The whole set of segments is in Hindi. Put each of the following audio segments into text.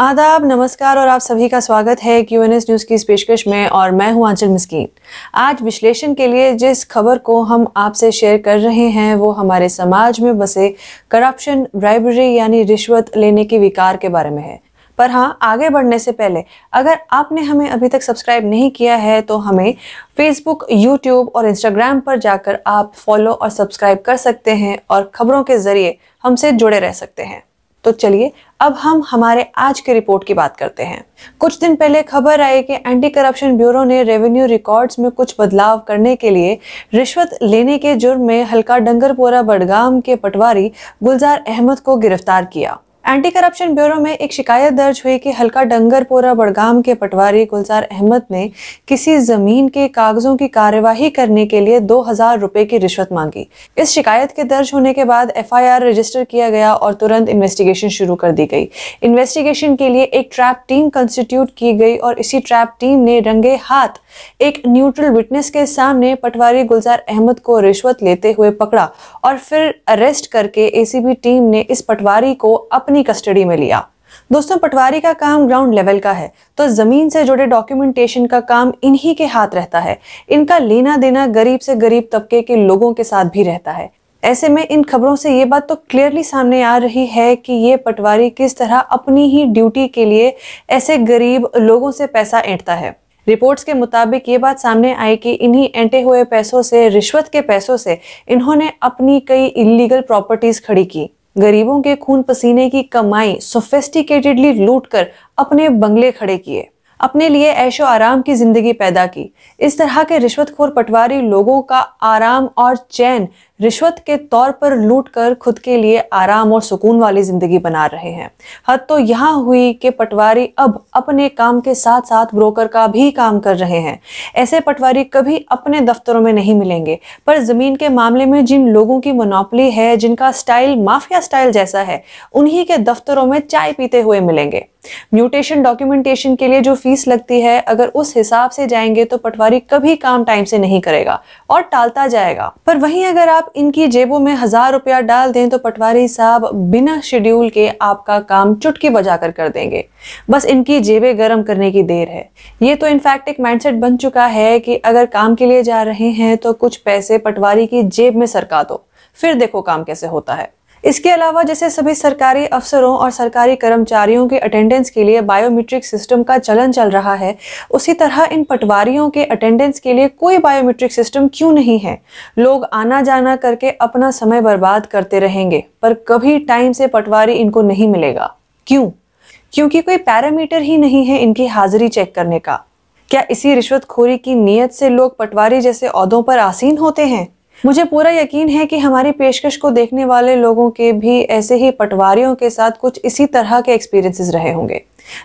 आदाब नमस्कार और आप सभी का स्वागत है क्यू एन एस न्यूज़ की इस पेशकश में और मैं हूं आंचल मिस्कीन आज विश्लेषण के लिए जिस खबर को हम आपसे शेयर कर रहे हैं वो हमारे समाज में बसे करप्शन ब्राइबरी यानी रिश्वत लेने के विकार के बारे में है पर हाँ आगे बढ़ने से पहले अगर आपने हमें अभी तक सब्सक्राइब नहीं किया है तो हमें फेसबुक यूट्यूब और इंस्टाग्राम पर जाकर आप फॉलो और सब्सक्राइब कर सकते हैं और खबरों के जरिए हमसे जुड़े रह सकते हैं तो चलिए अब हम हमारे आज के रिपोर्ट की बात करते हैं कुछ दिन पहले खबर आई कि एंटी करप्शन ब्यूरो ने रेवेन्यू रिकॉर्ड्स में कुछ बदलाव करने के लिए रिश्वत लेने के जुर्म में हल्का डंगरपोरा बडगाम के पटवारी गुलजार अहमद को गिरफ्तार किया एंटी करप्शन ब्यूरो में एक शिकायत दर्ज हुई कि हल्का डंगरपोरा बड़गाम के पटवारी गुलजार अहमद ने किसी जमीन के कागजों की कार्यवाही करने के लिए दो हजार रुपए की रिश्वत मांगी इस शिकायत के दर्ज होने के बाद एफआईआर रजिस्टर किया गया और तुरंत इन्वेस्टिगेशन शुरू कर दी गई इन्वेस्टिगेशन के लिए एक ट्रैप टीम कंस्टिट्यूट की गई और इसी ट्रैप टीम ने रंगे हाथ एक न्यूट्रल विटनेस के सामने पटवारी गुलजार अहमद को रिश्वत लेते हुए पकड़ा और फिर अरेस्ट करके एसीबी टीम ने इस पटवारी को अपने अपनी कस्टडी में लिया दोस्तों पटवारी का काम ग्राउंड लेवल का है तो जमीन से जुड़े डॉक्यूमेंटेशन का काम इन्हीं के हाथ रहता है इनका लेना देना गरीब से गरीब तबके के लोगों के साथ भी रहता है ऐसे में इन खबरों से ये बात तो क्लियरली सामने आ रही है कि ये पटवारी किस तरह अपनी ही ड्यूटी के लिए ऐसे गरीब लोगों से पैसा ऐंठता है रिपोर्ट्स के मुताबिक ये बात सामने आई कि इन्हीं ऐंटे हुए पैसों से रिश्वत के पैसों से इन्होंने अपनी कई इलीगल प्रॉपर्टीज खड़ी की गरीबों के खून पसीने की कमाई सोफेस्टिकेटेडली लूट कर अपने बंगले खड़े किए अपने लिए ऐशो आराम की जिंदगी पैदा की इस तरह के रिश्वतखोर पटवारी लोगों का आराम और चैन रिश्वत के तौर पर लूट कर खुद के लिए आराम और सुकून वाली जिंदगी बना रहे हैं हद तो यहाँ हुई कि पटवारी अब अपने काम के साथ साथ ब्रोकर का भी काम कर रहे हैं ऐसे पटवारी कभी अपने दफ्तरों में नहीं मिलेंगे पर जमीन के मामले में जिन लोगों की मोनोपली है जिनका स्टाइल माफिया स्टाइल जैसा है उन्हीं के दफ्तरों में चाय पीते हुए मिलेंगे म्यूटेशन डॉक्यूमेंटेशन के लिए जो फीस लगती है अगर उस हिसाब से जाएंगे तो पटवारी कभी काम टाइम से नहीं करेगा और टालता जाएगा पर वहीं अगर आप इनकी जेबों में हजार रुपया डाल दें तो पटवारी साहब बिना शेड्यूल के आपका काम चुटकी बजा कर कर देंगे बस इनकी जेबें गर्म करने की देर है ये तो इनफैक्ट एक माइंडसेट बन चुका है कि अगर काम के लिए जा रहे हैं तो कुछ पैसे पटवारी की जेब में सरका दो फिर देखो काम कैसे होता है इसके अलावा जैसे सभी सरकारी अफसरों और सरकारी कर्मचारियों के अटेंडेंस के लिए बायोमेट्रिक सिस्टम का चलन चल रहा है उसी तरह इन पटवारियों के अटेंडेंस के लिए कोई बायोमेट्रिक सिस्टम क्यों नहीं है लोग आना जाना करके अपना समय बर्बाद करते रहेंगे पर कभी टाइम से पटवारी इनको नहीं मिलेगा क्यों क्योंकि कोई पैरामीटर ही नहीं है इनकी हाजिरी चेक करने का क्या इसी रिश्वतखोरी की नीयत से लोग पटवारी जैसे औहदों पर आसीन होते हैं मुझे पूरा यकीन है कि हमारी पेशकश को देखने वाले लोगों के भी ऐसे ही पटवारियों के साथ कुछ इसी तरह के एक्सपीरियंसेस रहे होंगे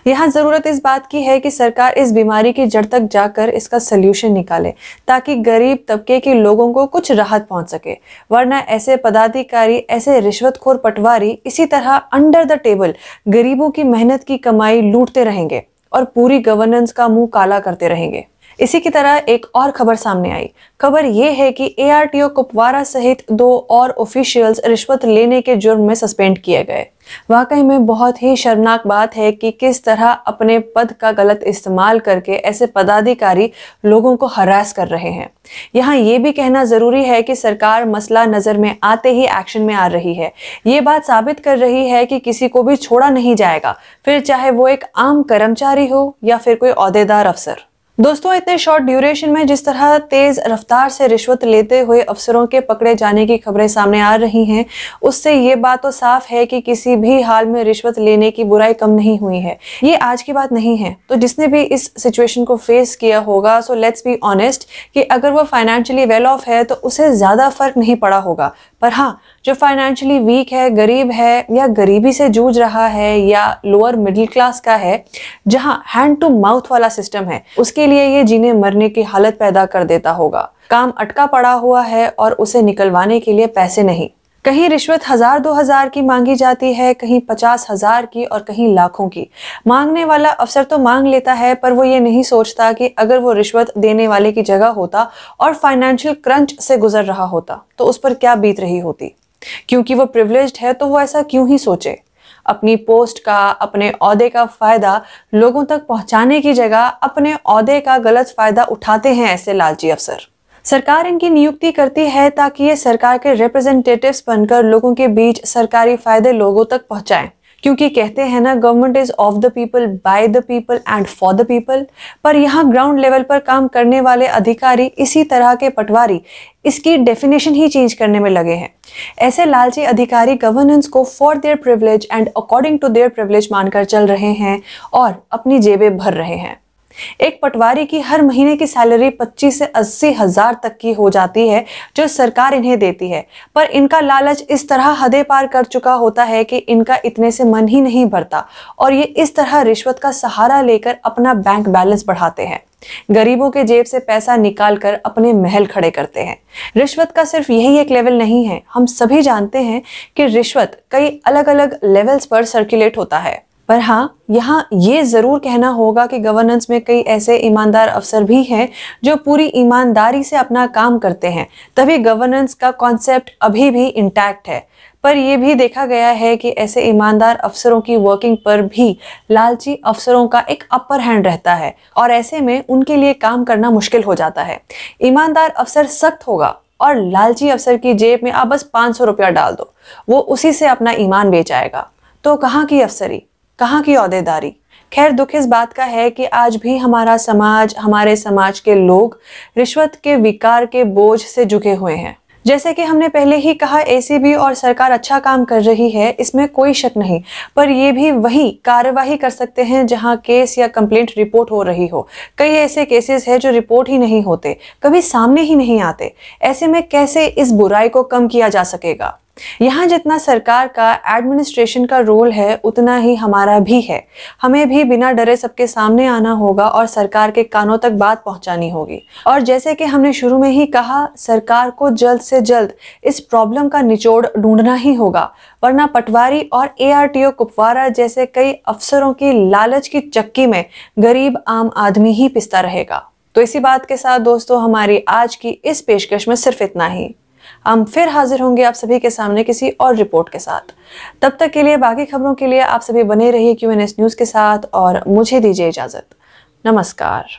यहाँ ज़रूरत इस बात की है कि सरकार इस बीमारी की जड़ तक जाकर इसका सल्यूशन निकाले ताकि गरीब तबके के लोगों को कुछ राहत पहुंच सके वरना ऐसे पदाधिकारी ऐसे रिश्वतखोर पटवारी इसी तरह अंडर द टेबल गरीबों की मेहनत की कमाई लूटते रहेंगे और पूरी गवर्नेंस का मुंह काला करते रहेंगे इसी की तरह एक और खबर सामने आई खबर ये है कि एआरटीओ कुपवारा सहित दो और ऑफिशियल्स रिश्वत लेने के जुर्म में सस्पेंड किए गए वाकई में बहुत ही शर्मनाक बात है कि किस तरह अपने पद का गलत इस्तेमाल करके ऐसे पदाधिकारी लोगों को हरास कर रहे हैं यहाँ ये भी कहना ज़रूरी है कि सरकार मसला नज़र में आते ही एक्शन में आ रही है ये बात साबित कर रही है कि किसी को भी छोड़ा नहीं जाएगा फिर चाहे वो एक आम कर्मचारी हो या फिर कोई अहदेदार अफसर दोस्तों इतने शॉर्ट ड्यूरेशन में जिस तरह तेज रफ्तार से रिश्वत लेते हुए अफसरों के पकड़े जाने की खबरें सामने आ रही हैं उससे ये बात तो साफ है कि किसी भी हाल में रिश्वत लेने की बुराई कम नहीं हुई है ये आज की बात नहीं है तो जिसने भी इस सिचुएशन को फेस किया होगा सो लेट्स बी ऑनेस्ट कि अगर वो फाइनेंशियली वेल ऑफ है तो उसे ज़्यादा फर्क नहीं पड़ा होगा पर हाँ जो फाइनेंशियली वीक है गरीब है या गरीबी से जूझ रहा है या लोअर मिडिल क्लास का है जहाँ हैंड टू माउथ वाला सिस्टम है उसके लिए ये जीने मरने की हालत पैदा कर देता होगा काम अटका पड़ा हुआ है और उसे निकलवाने के लिए पैसे नहीं कहीं रिश्वत हजार दो हजार की मांगी जाती है कहीं पचास हजार की और कहीं लाखों की मांगने वाला अफसर तो मांग लेता है पर वो ये नहीं सोचता कि अगर वो रिश्वत देने वाले की जगह होता और फाइनेंशियल क्रंच से गुजर रहा होता तो उस पर क्या बीत रही होती क्योंकि वो प्रिवलेज है तो वो ऐसा क्यों ही सोचे अपनी पोस्ट का अपने अहदे का फ़ायदा लोगों तक पहुंचाने की जगह अपने अहदे का गलत फ़ायदा उठाते हैं ऐसे लालची अफसर सरकार इनकी नियुक्ति करती है ताकि ये सरकार के रिप्रेजेंटेटिव बनकर लोगों के बीच सरकारी फायदे लोगों तक पहुंचाएं क्योंकि कहते हैं ना government is of the people by the people and for the people पर यहाँ ग्राउंड लेवल पर काम करने वाले अधिकारी इसी तरह के पटवारी इसकी डेफिनेशन ही चेंज करने में लगे हैं ऐसे लालची अधिकारी गवर्नेंस को for their privilege and according to their privilege मानकर चल रहे हैं और अपनी जेबें भर रहे हैं एक पटवारी की हर महीने की सैलरी पच्चीस से अस्सी हजार तक की हो जाती है जो सरकार इन्हें देती है पर इनका लालच इस तरह हदे पार कर चुका होता है कि इनका इतने से मन ही नहीं भरता और ये इस तरह रिश्वत का सहारा लेकर अपना बैंक बैलेंस बढ़ाते हैं गरीबों के जेब से पैसा निकाल कर अपने महल खड़े करते हैं रिश्वत का सिर्फ यही एक लेवल नहीं है हम सभी जानते हैं कि रिश्वत कई अलग अलग लेवल्स पर सर्कुलेट होता है पर हाँ यहाँ ये ज़रूर कहना होगा कि गवर्नेंस में कई ऐसे ईमानदार अफसर भी हैं जो पूरी ईमानदारी से अपना काम करते हैं तभी गवर्नेंस का कॉन्सेप्ट अभी भी इंटैक्ट है पर यह भी देखा गया है कि ऐसे ईमानदार अफसरों की वर्किंग पर भी लालची अफसरों का एक अपर हैंड रहता है और ऐसे में उनके लिए काम करना मुश्किल हो जाता है ईमानदार अफसर सख्त होगा और लालची अफसर की जेब में आप बस पाँच सौ रुपया डाल दो वो उसी से अपना ईमान बेच आएगा तो कहाँ की अफसरी कहाँ की अहदेदारी खैर दुख इस बात का है कि आज भी हमारा समाज हमारे समाज के लोग रिश्वत के विकार के बोझ से झुके हुए हैं जैसे कि हमने पहले ही कहा एसीबी और सरकार अच्छा काम कर रही है इसमें कोई शक नहीं पर ये भी वही कार्यवाही कर सकते हैं जहां केस या कंप्लेंट रिपोर्ट हो रही हो कई ऐसे केसेस हैं जो रिपोर्ट ही नहीं होते कभी सामने ही नहीं आते ऐसे में कैसे इस बुराई को कम किया जा सकेगा यहाँ जितना सरकार का एडमिनिस्ट्रेशन का रोल है उतना ही हमारा भी है हमें भी बिना डरे सबके सामने आना होगा और सरकार के कानों तक बात पहुँचानी होगी और जैसे कि हमने शुरू में ही कहा सरकार को जल्द से जल्द इस प्रॉब्लम का निचोड़ ढूंढना ही होगा वरना पटवारी और एआरटीओ कुपवारा जैसे कई अफसरों की लालच की चक्की में गरीब आम आदमी ही पिसता रहेगा तो इसी बात के साथ दोस्तों हमारी आज की इस पेशकश में सिर्फ इतना ही हम फिर हाजिर होंगे आप सभी के सामने किसी और रिपोर्ट के साथ तब तक के लिए बाकी खबरों के लिए आप सभी बने रहिए क्यू एन एस न्यूज़ के साथ और मुझे दीजिए इजाज़त नमस्कार